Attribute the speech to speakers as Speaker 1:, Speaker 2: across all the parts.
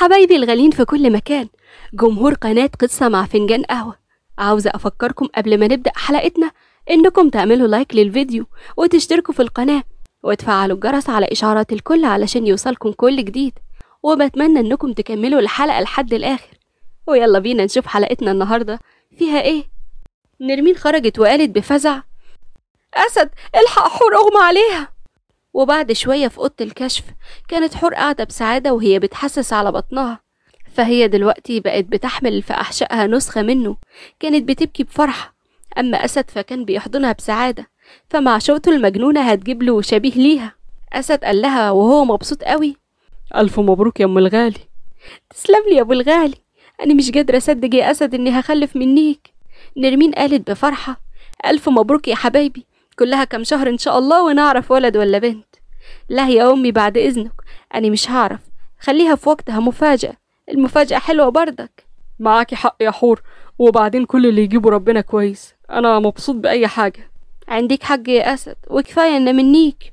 Speaker 1: حبايبي الغالين في كل مكان جمهور قناة قصة مع فنجان قهوة عاوزة أفكركم قبل ما نبدأ حلقتنا إنكم تعملوا لايك للفيديو وتشتركوا في القناة وتفعلوا الجرس على إشعارات الكل علشان يوصلكم كل جديد وبتمنى إنكم تكملوا الحلقة لحد الآخر ويلا بينا نشوف حلقتنا النهاردة فيها إيه نرمين خرجت وقالت بفزع أسد الحق حور أغمى عليها وبعد شوية في أوضة الكشف كانت حور قاعدة بسعادة وهي بتحسس على بطنها فهي دلوقتي بقت بتحمل في أحشائها نسخة منه كانت بتبكي بفرحة أما أسد فكان بيحضنها بسعادة فمع شوته المجنونة هتجيب له شبيه ليها أسد قال لها وهو مبسوط قوي ألف مبروك يا أم الغالي تسلم لي يا أبو الغالي أنا مش قادرة أصدق يا أسد إني هخلف منيك نرمين قالت بفرحة ألف مبروك يا حبايبي كلها كام شهر إن شاء الله ونعرف ولد ولا بنت لا يا أمي بعد إذنك أنا مش هعرف خليها في وقتها مفاجأة المفاجأة حلوة برضك معاكي حق يا حور وبعدين كل اللي يجيبه ربنا كويس أنا مبسوط بأي حاجة عندك حق يا أسد وكفاية إن منيك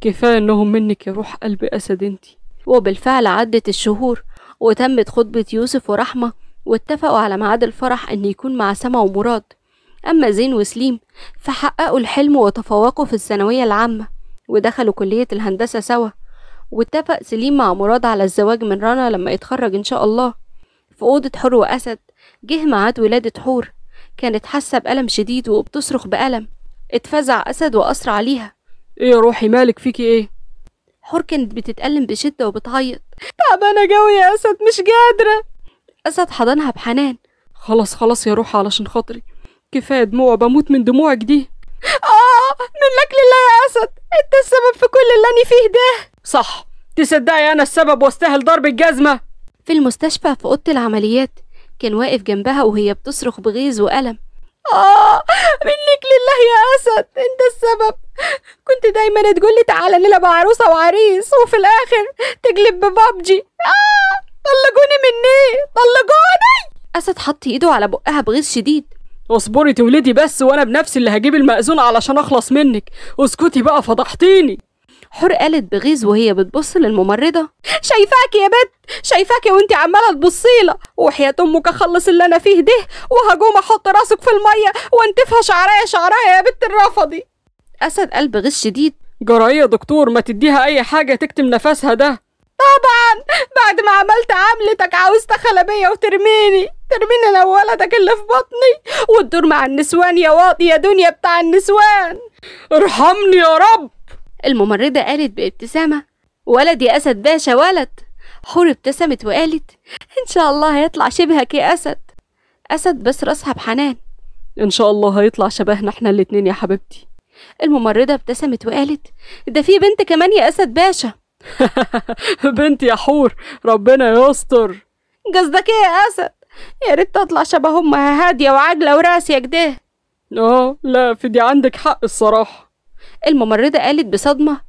Speaker 1: كفاية إنهم منك يا روح قلب أسد انتي وبالفعل عدت الشهور وتمت خطبة يوسف ورحمة واتفقوا على ميعاد الفرح إن يكون مع سما ومراد أما زين وسليم فحققوا الحلم وتفوقوا في الثانوية العامة ودخلوا كلية الهندسة سوا واتفق سليم مع مراد على الزواج من رنا لما يتخرج إن شاء الله في أوضة حور وأسد جه معاد ولادة حور كانت حاسة بألم شديد وبتصرخ بألم اتفزع أسد وأسرع عليها إيه يا روحي مالك فيكي إيه؟ حور كانت بتتألم بشدة وبتعيط تعبانة جوي يا أسد مش قادرة أسد حضنها بحنان خلاص خلاص يا روحي علشان خاطري كفايه دموع بموت من دموعك دي اه منك لله يا اسد انت السبب في كل اللي انا فيه ده صح تصدقي انا السبب واستاهل ضرب الجزمه في المستشفى في اوضه العمليات كان واقف جنبها وهي بتصرخ بغيظ والم آه منك لله يا أسد أنت السبب كنت دايما تقول لي تعالى نلعب عروسة وعريس وفي الآخر تقلب ببابجي آه طلقوني مني طلقوني أسد حط إيده على بقها بغيظ شديد اصبري تولدي بس وانا بنفسي اللي هجيب المأذون علشان اخلص منك اسكتي بقى فضحتيني حور قالت بغيظ وهي بتبص للممرضة شايفاك يا بنت شايفاك وانت عمالة تبصيلة وحياة امك اخلص اللي انا فيه ده وهجوم احط راسك في المية وانتفها شعرايا شعرايا يا بنت الرفضي اسد قال بغيظ شديد جرى يا دكتور ما تديها اي حاجة تكتم نفسها ده طبعا بعد ما عملت عملتك عاوز تخلبيه وترميني انا ولدك اللي في بطني والدور مع النسوان يا واطي يا دنيا بتاع النسوان ارحمني يا رب الممرضة قالت بابتسامة ولد يا أسد باشا ولد حور ابتسمت وقالت إن شاء الله هيطلع شبهك يا أسد أسد بس راسها بحنان إن شاء الله هيطلع شبهنا إحنا الاتنين يا حبيبتي الممرضة ابتسمت وقالت ده في بنت كمان يا أسد باشا بنت يا حور ربنا يستر قصدك ايه يا أسد يا ريت تطلع شبه امها هاديه وعاجله وراسيه كده اه لا في دي عندك حق الصراحه الممرضه قالت بصدمه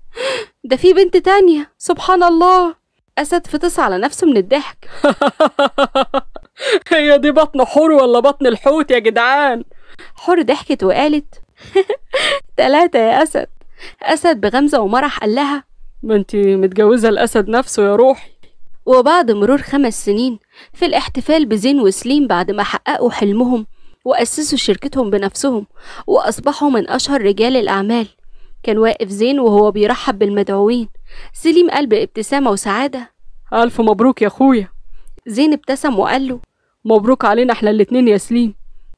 Speaker 1: ده في بنت تانية سبحان الله اسد فطس على نفسه من الضحك هي دي بطن حور ولا بطن الحوت يا جدعان حور ضحكت وقالت تلاتة يا اسد اسد بغمزه ومرح قال لها ما انت متجوزه الاسد نفسه يا روحي وبعد مرور خمس سنين في الاحتفال بزين وسليم بعد ما حققوا حلمهم وأسسوا شركتهم بنفسهم وأصبحوا من أشهر رجال الأعمال كان واقف زين وهو بيرحب بالمدعوين سليم قال بابتسامة وسعادة ألف مبروك يا أخويا زين ابتسم وقال له مبروك علينا احنا الاتنين يا سليم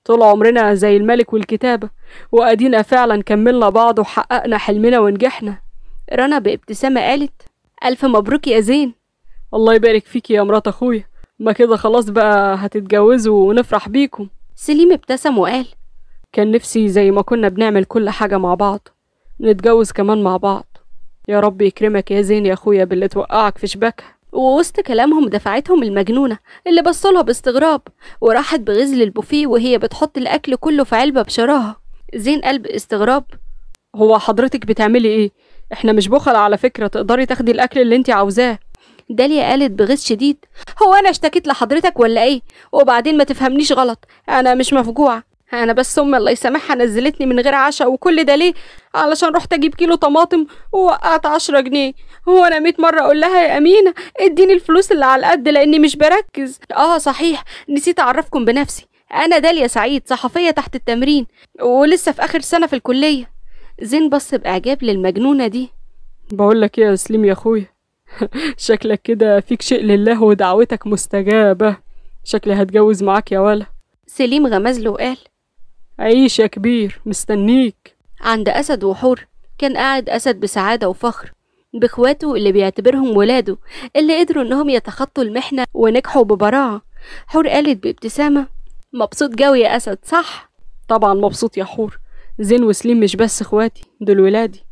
Speaker 1: طول عمرنا زي الملك والكتابة وأدينا فعلا كملنا بعض وحققنا حلمنا ونجحنا رنا بابتسامة قالت ألف مبروك يا زين الله يبارك فيكي يا مرات اخويا ما كده خلاص بقى هتتجوزوا ونفرح بيكم سليم ابتسم وقال كان نفسي زي ما كنا بنعمل كل حاجة مع بعض نتجوز كمان مع بعض يا رب يكرمك يا زين يا اخويا باللي توقعك في شباكها ووسط كلامهم دفعتهم المجنونة اللي بصلها باستغراب وراحت بغزل البوفيه وهي بتحط الأكل كله في علبة بشراهة زين قال باستغراب هو حضرتك بتعملي ايه؟ احنا مش بخل على فكرة تقدري تاخدي الأكل اللي انت عاوزاه داليا قالت بغيظ شديد هو انا اشتكيت لحضرتك ولا ايه وبعدين ما تفهمنيش غلط انا مش مفجوعه انا بس امي الله يسامحها نزلتني من غير عشاء وكل ده ليه علشان رحت اجيب كيلو طماطم ووقعت عشرة جنيه هو انا ميت مره اقول لها يا امينه اديني الفلوس اللي على القد لاني مش بركز اه صحيح نسيت اعرفكم بنفسي انا داليا سعيد صحفيه تحت التمرين ولسه في اخر سنه في الكليه زين بص باعجاب للمجنونه دي بقول لك ايه يا سليم يا اخويا شكلك كده فيك شيء لله ودعوتك مستجابة شكلي هتجوز معاك يا ولا سليم غمز له وقال عيش يا كبير مستنيك عند أسد وحور كان قاعد أسد بسعادة وفخر بإخواته اللي بيعتبرهم ولاده اللي قدروا إنهم يتخطوا المحنة ونجحوا ببراعة حور قالت بابتسامة مبسوط جوي يا أسد صح؟ طبعا مبسوط يا حور زين وسليم مش بس إخواتي دول ولادي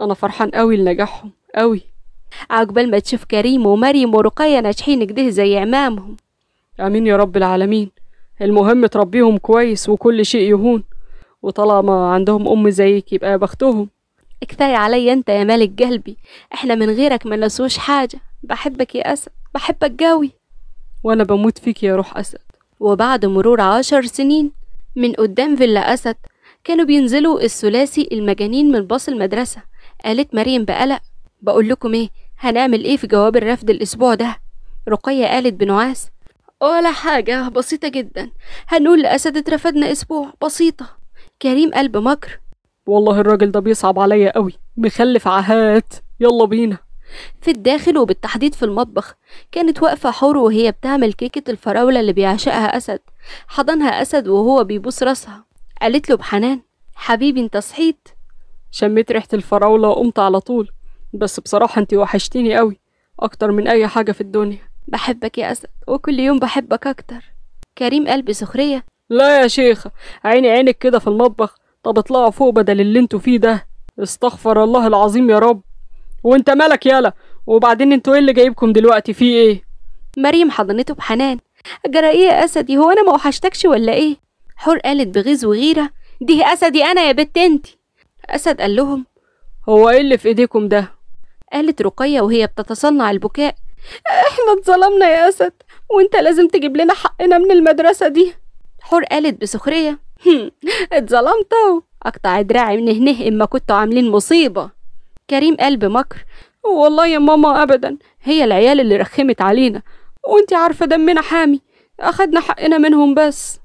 Speaker 1: أنا فرحان قوي لنجاحهم قوي عقبال ما تشوف كريم ومريم ورقية ناجحين كده زي عمامهم آمين يا رب العالمين المهم تربيهم كويس وكل شيء يهون وطالما عندهم أم زيك يبقى بختهم كفاية عليا أنت يا مالك قلبي إحنا من غيرك ما نسوش حاجة بحبك يا أسد بحبك قوي وأنا بموت فيك يا روح أسد وبعد مرور عشر سنين من قدام فيلا أسد كانوا بينزلوا الثلاثي المجانين من باص المدرسة قالت مريم بقلق بقول لكم ايه هنعمل ايه في جواب الرفد الاسبوع ده رقية قالت بنعاس ولا حاجة بسيطة جدا هنقول لأسد اترفدنا أسبوع بسيطة كريم قلب مكر والله الراجل ده بيصعب عليا قوي مخلف عهات يلا بينا في الداخل وبالتحديد في المطبخ كانت واقفة حور وهي بتعمل كيكة الفراولة اللي بيعشقها أسد حضنها أسد وهو بيبوس راسها قالت له بحنان حبيبي انت صحيت شميت ريحة الفراولة وقمت على طول بس بصراحة انتي وحشتيني قوي أكتر من أي حاجة في الدنيا بحبك يا أسد وكل يوم بحبك أكتر كريم قال بسخرية لا يا شيخة عيني عينك كده في المطبخ طب اطلعوا فوق بدل اللي انتوا فيه ده استغفر الله العظيم يا رب وانت مالك يالا وبعدين انتوا ايه اللي جايبكم دلوقتي فيه ايه مريم حضنته بحنان جرى ايه يا أسدي هو أنا ما وحشتكش ولا ايه حور قالت بغيظ وغيرة دي أسدي أنا يا بت انتي أسد قال لهم هو ايه اللي في ايديكم ده قالت رقية وهي بتتصنع البكاء احنا اتظلمنا يا أسد وانت لازم تجيب لنا حقنا من المدرسة دي حور قالت بسخرية اتظلمتوا أقطع دراعي من هنه إما كنتوا عاملين مصيبة كريم قال بمكر والله يا ماما أبدا هي العيال اللي رخمت علينا وانت عارفة دمنا حامي أخدنا حقنا منهم بس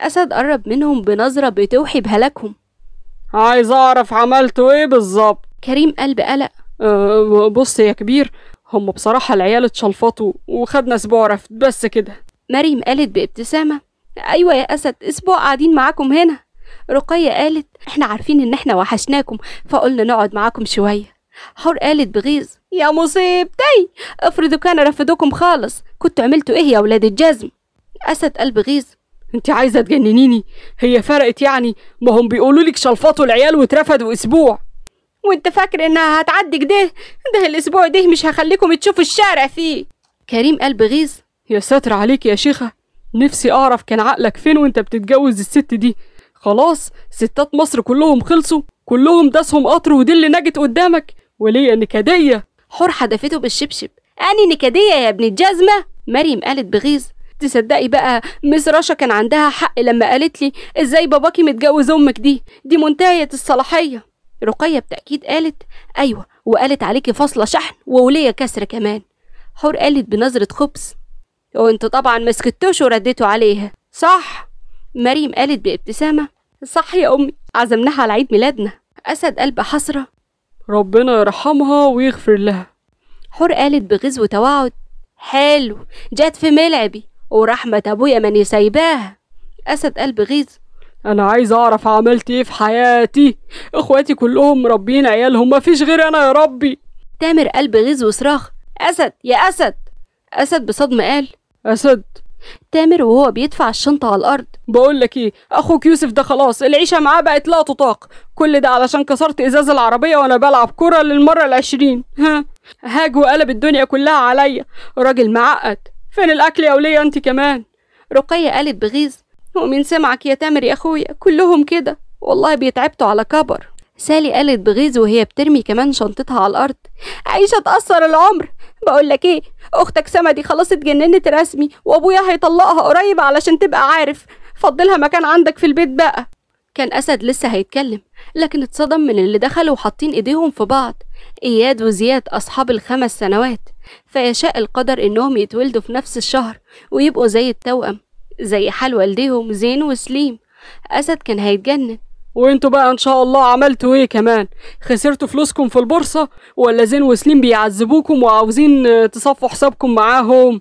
Speaker 1: أسد قرب منهم بنظرة بتوحي بهلاكهم عايز أعرف عملتوا إيه بالظبط كريم قال بقلق آه، بص يا كبير هم بصراحة العيال اتشلفطوا وخدنا أسبوع رفد بس كده مريم قالت بابتسامة أيوة يا أسد أسبوع قاعدين معاكم هنا رقية قالت احنا عارفين ان احنا وحشناكم فقلنا نقعد معاكم شوية حور قالت بغيظ يا مصيبتي افرضوا كان رفضوكم خالص كنتوا عملتوا ايه يا ولاد الجزم اسد قال بغيظ انت عايزه تجننيني هي فرقت يعني ما هم بيقولوا لك شلفطوا العيال واترفدوا اسبوع وانت فاكر انها هتعدي كده ده الاسبوع ده مش هخليكم تشوفوا الشارع فيه كريم قال بغيظ يا ساتر عليك يا شيخة نفسي اعرف كان عقلك فين وانت بتتجوز الست دي خلاص ستات مصر كلهم خلصوا كلهم داسهم قطر ودي اللي نجت قدامك وليه نكدية حور حدفته بالشبشب اني نكدية يا ابن الجزمة مريم قالت بغيظ تصدقي بقى مس رشا كان عندها حق لما قالت لي ازاي باباكي متجوز امك دي دي منتهية الصلاحية رقية بتأكيد قالت أيوة وقالت عليكي فاصلة شحن وولية كسر كمان حور قالت بنظرة خبز وانت طبعا مسكتوش ورديتوا عليها صح مريم قالت بابتسامة صح يا أمي عزمناها على عيد ميلادنا أسد قلب حسرة ربنا يرحمها ويغفر لها حور قالت بغزو توعد حلو جات في ملعبي ورحمة أبويا من يسيباها أسد قلب غيظ انا عايز اعرف عملت ايه في حياتي اخواتي كلهم مربين عيالهم مفيش غير انا يا ربي تامر قلب غيظ وصراخ اسد يا اسد اسد بصدمه قال اسد تامر وهو بيدفع الشنطة على الأرض بقول لك إيه أخوك يوسف ده خلاص العيشة معاه بقت لا تطاق كل ده علشان كسرت إزاز العربية وأنا بلعب كرة للمرة العشرين ها هاج وقلب الدنيا كلها عليا راجل معقد فين الأكل يا ولية أنت كمان رقية قالت بغيظ ومن سمعك يا تامر يا أخويا كلهم كده والله بيتعبتوا على كبر سالي قالت بغيظ وهي بترمي كمان شنطتها على الأرض عيشة تأثر العمر بقول لك ايه اختك سما دي خلاص اتجننت رسمي وابويا هيطلقها قريب علشان تبقى عارف فضلها مكان عندك في البيت بقى كان اسد لسه هيتكلم لكن اتصدم من اللي دخلوا وحاطين ايديهم في بعض اياد وزياد اصحاب الخمس سنوات فيشاء القدر انهم يتولدوا في نفس الشهر ويبقوا زي التوأم زي حال والديهم زين وسليم أسد كان هيتجنن وانتوا بقى ان شاء الله عملتوا ايه كمان خسرتوا فلوسكم في البورصة ولا زين وسليم بيعذبوكم وعاوزين آه، تصفوا حسابكم معاهم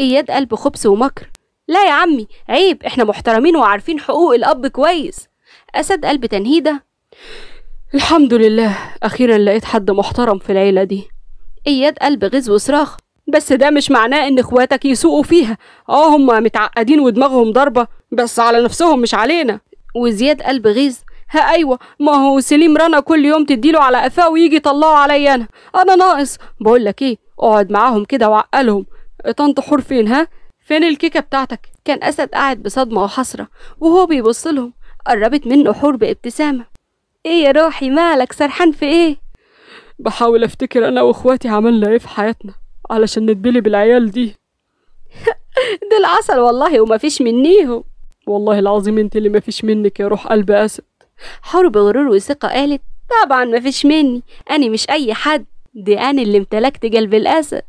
Speaker 1: اياد قلب خبث ومكر لا يا عمي عيب احنا محترمين وعارفين حقوق الاب كويس اسد قلب تنهيده الحمد لله اخيرا لقيت حد محترم في العيله دي اياد قلب غز وصراخ بس ده مش معناه ان اخواتك يسوقوا فيها اه هم متعقدين ودماغهم ضربة بس على نفسهم مش علينا وزياد قلب غيظ ها ايوه ما هو سليم رنا كل يوم تديله على قفاه ويجي يطلعه عليا انا انا ناقص بقول لك ايه اقعد معاهم كده وعقلهم طنط حور فين ها فين الكيكه بتاعتك كان اسد قاعد بصدمه وحسره وهو بيبص لهم قربت منه حور بابتسامه ايه يا روحي مالك سرحان في ايه بحاول افتكر انا واخواتي عملنا ايه في حياتنا علشان نتبلي بالعيال دي ده العسل والله ومفيش منيهم والله العظيم انت اللي مفيش منك يا روح قلب اسد حرب غرور وثقة قالت طبعا مفيش مني أنا مش أي حد دي أنا اللي امتلكت قلب الأسد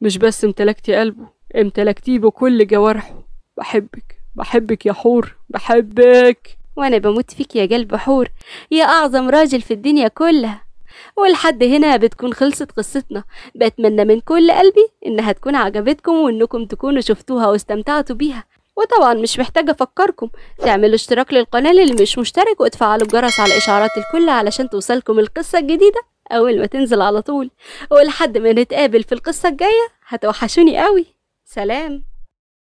Speaker 1: مش بس امتلكتي قلبه امتلكتيه بكل جوارحه بحبك بحبك يا حور بحبك وأنا بموت فيك يا قلب حور يا أعظم راجل في الدنيا كلها ولحد هنا بتكون خلصت قصتنا بتمنى من كل قلبي انها تكون عجبتكم وانكم تكونوا شفتوها واستمتعتوا بيها وطبعا مش محتاجه افكركم تعملوا اشتراك للقناه اللي مش مشترك وتفعلوا الجرس على اشعارات الكل علشان توصلكم القصه الجديده اول ما تنزل على طول ولحد ما نتقابل في القصه الجايه هتوحشوني قوي سلام